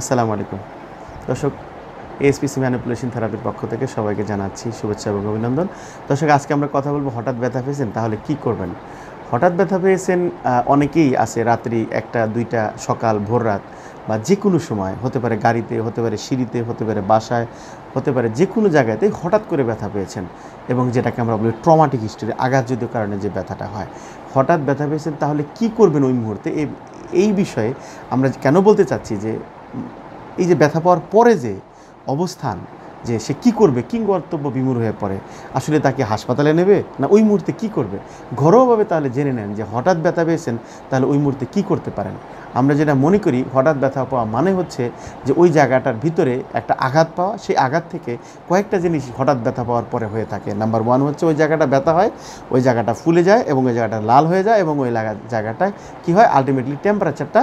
আসসালামু আলাইকুম দর্শক এসপিসি ম্যানিপুলেশন থেরাপির পক্ষ থেকে সবাইকে জানাচ্ছি শুভেচ্ছা এবং অভিনন্দন দর্শক আজকে আমরা কথা বলবো হঠাৎ ব্যথা পেয়েছেন তাহলে কি করবেন হঠাৎ ব্যথা পেয়েছেন অনেকেই আছে রাত্রি একটা দুইটা সকাল ভোর রাত বা যে কোনো সময় হতে পারে গাড়িতে হতে পারে সিঁড়িতে হতে পারে বাসায় হতে পারে যে কোনো জায়গাতেই হঠাৎ করে ব্যথা পেয়েছেন এবং যেটাকে আমরা বলি ট্রমাটিক হিস্ট্রি আঘাতজনিত কারণে যে ব্যথাটা হয় হঠাৎ ব্যথা পেয়েছেন তাহলে কি করবেন ওই মুহূর্তে এই বিষয়ে আমরা কেন বলতে চাচ্ছি যে এই যে ব্যথা পাওয়ার পরে যে অবস্থান যে সে কি করবে কিংকর্তব্য বিমূর হয়ে পড়ে আসলে তাকে হাসপাতালে নেবে না ওই মুহূর্তে কি করবে ঘরোয়াভাবে তাহলে জেনে নেন যে হঠাৎ ব্যথা পেয়েছেন তাহলে ওই মুহূর্তে কি করতে পারেন আমরা যেটা মনে করি হঠাৎ ব্যথা পাওয়া মানে হচ্ছে যে ওই জায়গাটার ভিতরে একটা আঘাত পাওয়া সেই আঘাত থেকে কয়েকটা জিনিস হঠাৎ ব্যথা পাওয়ার পরে হয়ে থাকে নাম্বার ওয়ান হচ্ছে ওই জায়গাটা ব্যথা হয় ওই জায়গাটা ফুলে যায় এবং ওই জায়গাটা লাল হয়ে যায় এবং ওই জায়গাটায় কী হয় আলটিমেটলি টেম্পারেচারটা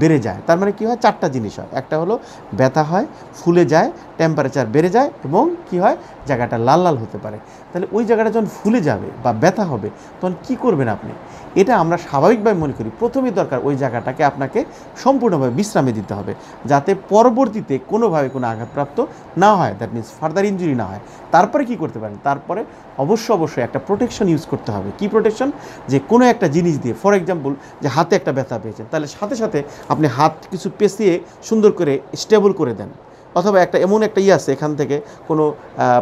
বেড়ে যায় তার মানে কি হয় চারটা জিনিস হয় একটা হলো ব্যথা হয় ফুলে যায় টেম্পারেচার বেড়ে যায় এবং কি হয় জায়গাটা লাল লাল হতে পারে তাহলে ওই জায়গাটা যখন ফুলে যাবে বা ব্যথা হবে তখন কি করবেন আপনি এটা আমরা স্বাভাবিকভাবে মনে করি প্রথমেই দরকার ওই জায়গাটাকে আপনাকে সম্পূর্ণভাবে বিশ্রামে দিতে হবে যাতে পরবর্তীতে কোনোভাবে কোনো আঘাতপ্রাপ্ত না হয় দ্যাট মিনস ফার্দার ইঞ্জুরি না হয় তারপরে কি করতে পারেন তারপরে অবশ্য অবশ্যই একটা প্রোটেকশন ইউজ করতে হবে কি প্রোটেকশন যে কোনো একটা জিনিস দিয়ে ফর এক্সাম্পল যে হাতে একটা ব্যথা পেয়েছেন তাহলে সাথে সাথে আপনি হাত কিছু পেঁচিয়ে সুন্দর করে স্টেবল করে দেন অথবা একটা এমন একটা ইয়ে আছে এখান থেকে কোনো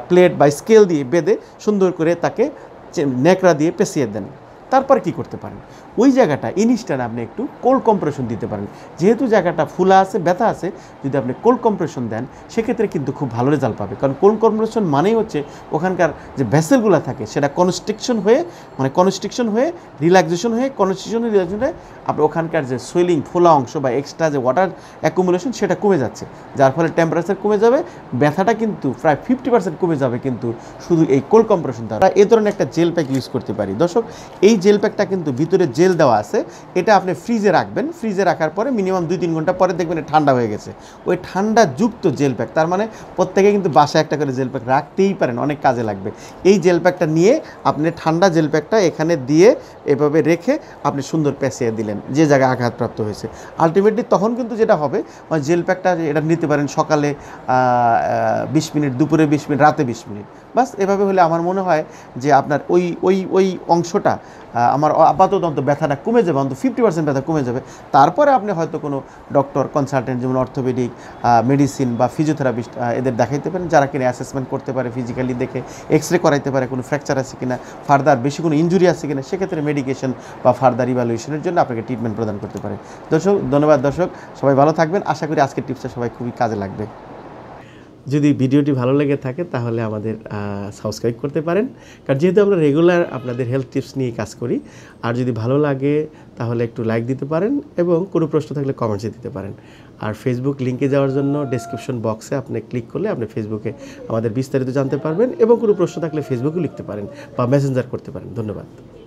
প্লেট বা স্কেল দিয়ে বেঁধে সুন্দর করে তাকে নেকড়া দিয়ে পেঁচিয়ে দেন তারপর কি করতে পারেন ওই জায়গাটা ইনিস্টার আপনি একটু কোল্ড কম্প্রেশন দিতে পারেন যেহেতু জায়গাটা ফুলা আছে ব্যথা আছে যদি আপনি কোল্ড কম্প্রেশন দেন সেক্ষেত্রে কিন্তু খুব ভালো রেজাল্ট পাবে কারণ কোল্ড কম্প্রেশন মানেই হচ্ছে ওখানকার যে ভেসেলগুলো থাকে সেটা কনস্ট্রিকশন হয়ে মানে কনস্ট্রিকশন হয়ে রিল্যাক্সেশন হয়ে কনস্ট্রিকশন রিল্যাক্সেশন হয়ে আপনার ওখানকার যে সুইলিং ফোলা অংশ বা এক্সট্রা যে ওয়াটার অ্যাকুমুলেশন সেটা কমে যাচ্ছে যার ফলে টেম্পারেচার কমে যাবে ব্যথাটা কিন্তু প্রায় ফিফটি পার্সেন্ট কমে যাবে কিন্তু শুধু এই কোল্ড কম্প্রেশন দ্বারা এ ধরনের একটা জেল প্যাক ইউজ করতে পারি দর্শক এই জেল প্যাকটা কিন্তু ভিতরে জেল জেল দেওয়া আছে এটা আপনি ফ্রিজে রাখবেন ফ্রিজে রাখার পরে মিনিমাম দুই তিন ঘন্টা পরে দেখবেন ঠান্ডা হয়ে গেছে ওই ঠান্ডা যুক্ত জেল প্যাক তার মানে প্রত্যেকে কিন্তু বাসায় একটা করে জেল প্যাক রাখতেই পারেন অনেক কাজে লাগবে এই জেল প্যাকটা নিয়ে আপনি ঠান্ডা জেল প্যাকটা এখানে দিয়ে এভাবে রেখে আপনি সুন্দর পেঁচিয়ে দিলেন যে জায়গায় আঘাতপ্রাপ্ত হয়েছে আলটিমেটলি তখন কিন্তু যেটা হবে জেল প্যাকটা এটা নিতে পারেন সকালে বিশ মিনিট দুপুরে বিশ মিনিট রাতে বিশ মিনিট বাস এভাবে হলে আমার মনে হয় যে আপনার ওই ওই ওই অংশটা আমার আপাতত ব্যথা ব্যথাটা কমে যাবে অন্তত ফিফটি পার্সেন্ট ব্যথা কমে যাবে তারপরে আপনি হয়তো কোনো ডক্টর কনসালটেন্ট যেমন অর্থোপেডিক মেডিসিন বা ফিজিওথেরাপিস্ট এদের দেখাইতে পারেন যারা কিনা অ্যাসেসমেন্ট করতে পারে ফিজিক্যালি দেখে এক্স রে করাইতে পারে কোনো ফ্র্যাকচার আছে কিনা ফার্দার বেশি কোনো ইঞ্জুরি আছে কিনা সেক্ষেত্রে মেডিকেশন বা ফার্দার ইভ্যালুয়েশনের জন্য আপনাকে ট্রিটমেন্ট প্রদান করতে পারে দর্শক ধন্যবাদ দর্শক সবাই ভালো থাকবেন আশা করি আজকের টিপসটা সবাই খুবই কাজে লাগবে যদি ভিডিওটি ভালো লেগে থাকে তাহলে আমাদের সাবস্ক্রাইব করতে পারেন কারণ যেহেতু আমরা রেগুলার আপনাদের হেলথ টিপস নিয়ে কাজ করি আর যদি ভালো লাগে তাহলে একটু লাইক দিতে পারেন এবং কোনো প্রশ্ন থাকলে কমেন্টসে দিতে পারেন আর ফেসবুক লিঙ্কে যাওয়ার জন্য ডিসক্রিপশন বক্সে আপনি ক্লিক করলে আপনি ফেসবুকে আমাদের বিস্তারিত জানতে পারবেন এবং কোনো প্রশ্ন থাকলে ফেসবুকে লিখতে পারেন বা মেসেঞ্জার করতে পারেন ধন্যবাদ